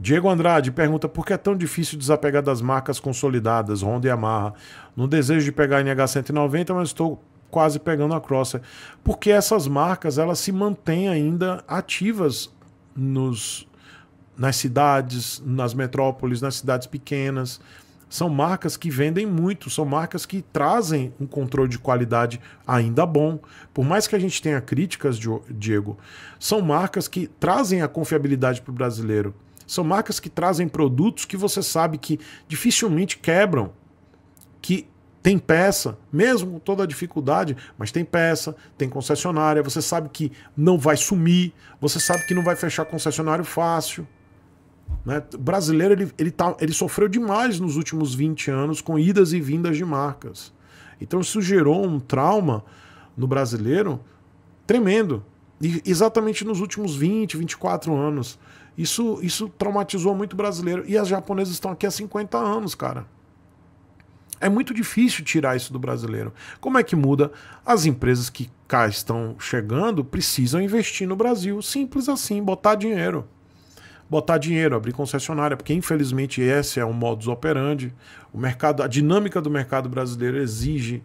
Diego Andrade pergunta por que é tão difícil desapegar das marcas consolidadas, Honda e Yamaha. No desejo de pegar a NH190, mas estou quase pegando a Crosser. Porque essas marcas elas se mantêm ainda ativas nos, nas cidades, nas metrópoles, nas cidades pequenas. São marcas que vendem muito, são marcas que trazem um controle de qualidade ainda bom. Por mais que a gente tenha críticas, Diego, são marcas que trazem a confiabilidade para o brasileiro. São marcas que trazem produtos que você sabe que dificilmente quebram, que tem peça, mesmo com toda a dificuldade, mas tem peça, tem concessionária, você sabe que não vai sumir, você sabe que não vai fechar concessionário fácil. Né? O brasileiro ele, ele, tá, ele sofreu demais nos últimos 20 anos com idas e vindas de marcas. Então isso gerou um trauma no brasileiro tremendo exatamente nos últimos 20, 24 anos. Isso, isso traumatizou muito o brasileiro. E as japonesas estão aqui há 50 anos, cara. É muito difícil tirar isso do brasileiro. Como é que muda? As empresas que cá estão chegando precisam investir no Brasil. Simples assim, botar dinheiro. Botar dinheiro, abrir concessionária, porque infelizmente esse é o modus operandi. O mercado, a dinâmica do mercado brasileiro exige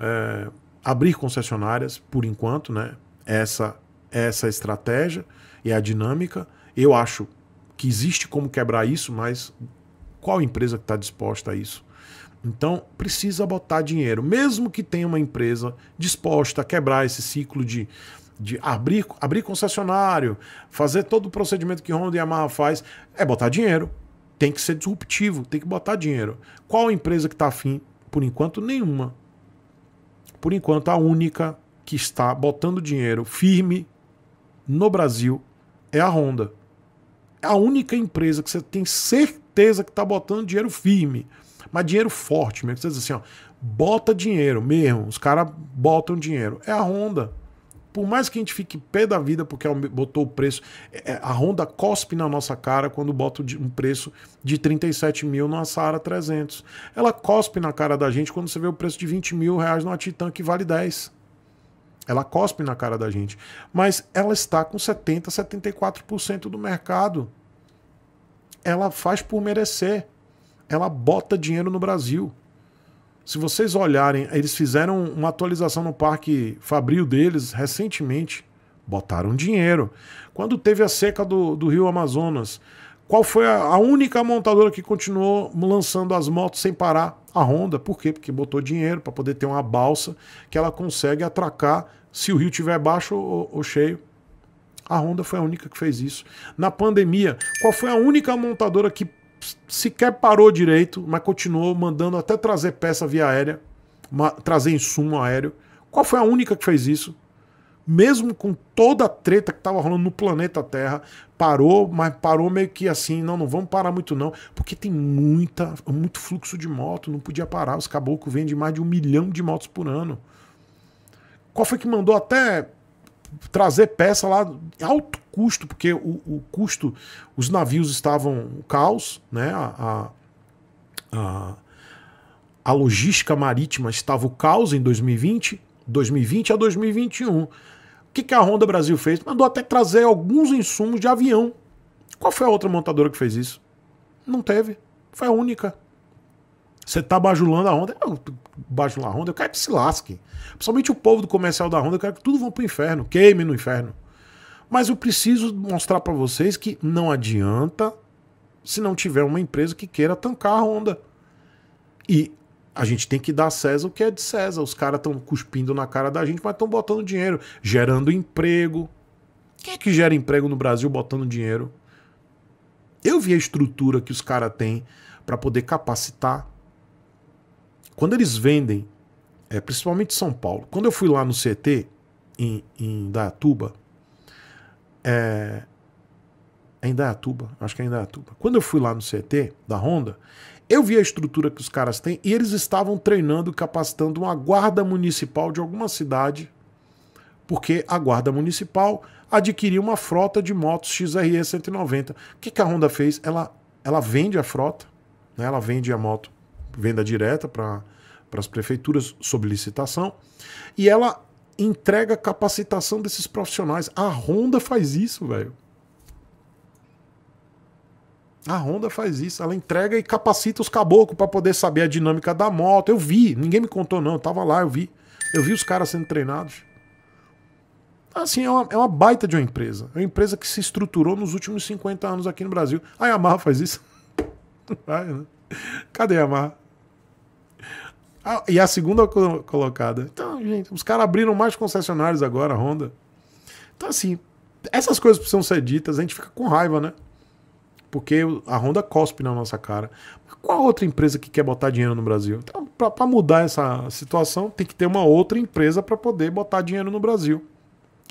é, abrir concessionárias, por enquanto, né? Essa essa estratégia e a dinâmica. Eu acho que existe como quebrar isso, mas qual empresa que está disposta a isso? Então, precisa botar dinheiro, mesmo que tenha uma empresa disposta a quebrar esse ciclo de, de abrir, abrir concessionário, fazer todo o procedimento que Honda e Yamaha faz, é botar dinheiro. Tem que ser disruptivo, tem que botar dinheiro. Qual empresa que está afim? Por enquanto, nenhuma. Por enquanto, a única que está botando dinheiro firme no Brasil é a Honda. É a única empresa que você tem certeza que está botando dinheiro firme, mas dinheiro forte mesmo. Você diz assim, ó, bota dinheiro mesmo, os caras botam dinheiro. É a Honda. Por mais que a gente fique pé da vida porque botou o preço, é, é, a Honda cospe na nossa cara quando bota um preço de 37 mil numa Saara 300. Ela cospe na cara da gente quando você vê o preço de 20 mil reais numa Titan que vale 10. Ela cospe na cara da gente. Mas ela está com 70%, 74% do mercado. Ela faz por merecer. Ela bota dinheiro no Brasil. Se vocês olharem, eles fizeram uma atualização no Parque Fabril deles recentemente. Botaram dinheiro. Quando teve a seca do, do Rio Amazonas, qual foi a única montadora que continuou lançando as motos sem parar? A Honda. Por quê? Porque botou dinheiro para poder ter uma balsa que ela consegue atracar se o rio tiver baixo ou, ou cheio. A Honda foi a única que fez isso. Na pandemia, qual foi a única montadora que sequer parou direito, mas continuou mandando até trazer peça via aérea, trazer insumo aéreo? Qual foi a única que fez isso? mesmo com toda a treta que estava rolando no planeta Terra, parou, mas parou meio que assim, não, não vamos parar muito não, porque tem muita, muito fluxo de moto, não podia parar, os caboclos vendem mais de um milhão de motos por ano. Qual foi que mandou até trazer peça lá, alto custo, porque o, o custo, os navios estavam caos, né, a, a, a, a logística marítima estava o caos em 2020, 2020 a 2021. O que, que a Honda Brasil fez? Mandou até trazer alguns insumos de avião. Qual foi a outra montadora que fez isso? Não teve. Foi a única. Você tá bajulando a Honda. Eu a Honda, eu quero que se lasque. Principalmente o povo do comercial da Honda, eu quero que tudo para pro inferno. Queime no inferno. Mas eu preciso mostrar para vocês que não adianta se não tiver uma empresa que queira tancar a Honda. E a gente tem que dar a César o que é de César. Os caras estão cuspindo na cara da gente, mas estão botando dinheiro, gerando emprego. Quem é que gera emprego no Brasil botando dinheiro? Eu vi a estrutura que os caras têm para poder capacitar. Quando eles vendem, é, principalmente São Paulo, quando eu fui lá no CT, em, em Dayatuba, é, Ainda é Atuba, acho que ainda é Atuba. Quando eu fui lá no CT da Honda, eu vi a estrutura que os caras têm e eles estavam treinando, capacitando uma guarda municipal de alguma cidade, porque a guarda municipal adquiriu uma frota de motos XRE 190. O que, que a Honda fez? Ela, ela vende a frota, né? ela vende a moto, venda direta para as prefeituras sob licitação, e ela entrega capacitação desses profissionais. A Honda faz isso, velho. A Honda faz isso, ela entrega e capacita os caboclos para poder saber a dinâmica da moto. Eu vi, ninguém me contou não, eu tava lá, eu vi. Eu vi os caras sendo treinados. Assim, é uma, é uma baita de uma empresa. É uma empresa que se estruturou nos últimos 50 anos aqui no Brasil. A Yamaha faz isso. Vai, né? Cadê a Yamaha? Ah, e a segunda colocada. Então, gente, os caras abriram mais concessionários agora, a Honda. Então, assim, essas coisas precisam ser ditas, a gente fica com raiva, né? porque a Honda cospe na nossa cara. qual outra empresa que quer botar dinheiro no Brasil? Então, para mudar essa situação, tem que ter uma outra empresa para poder botar dinheiro no Brasil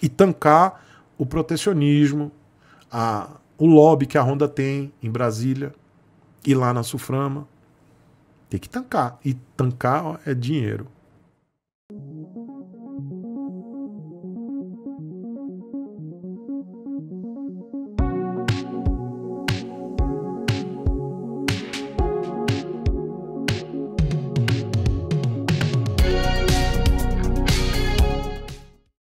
e tancar o protecionismo, a, o lobby que a Honda tem em Brasília e lá na Suframa. Tem que tancar. E tancar é dinheiro.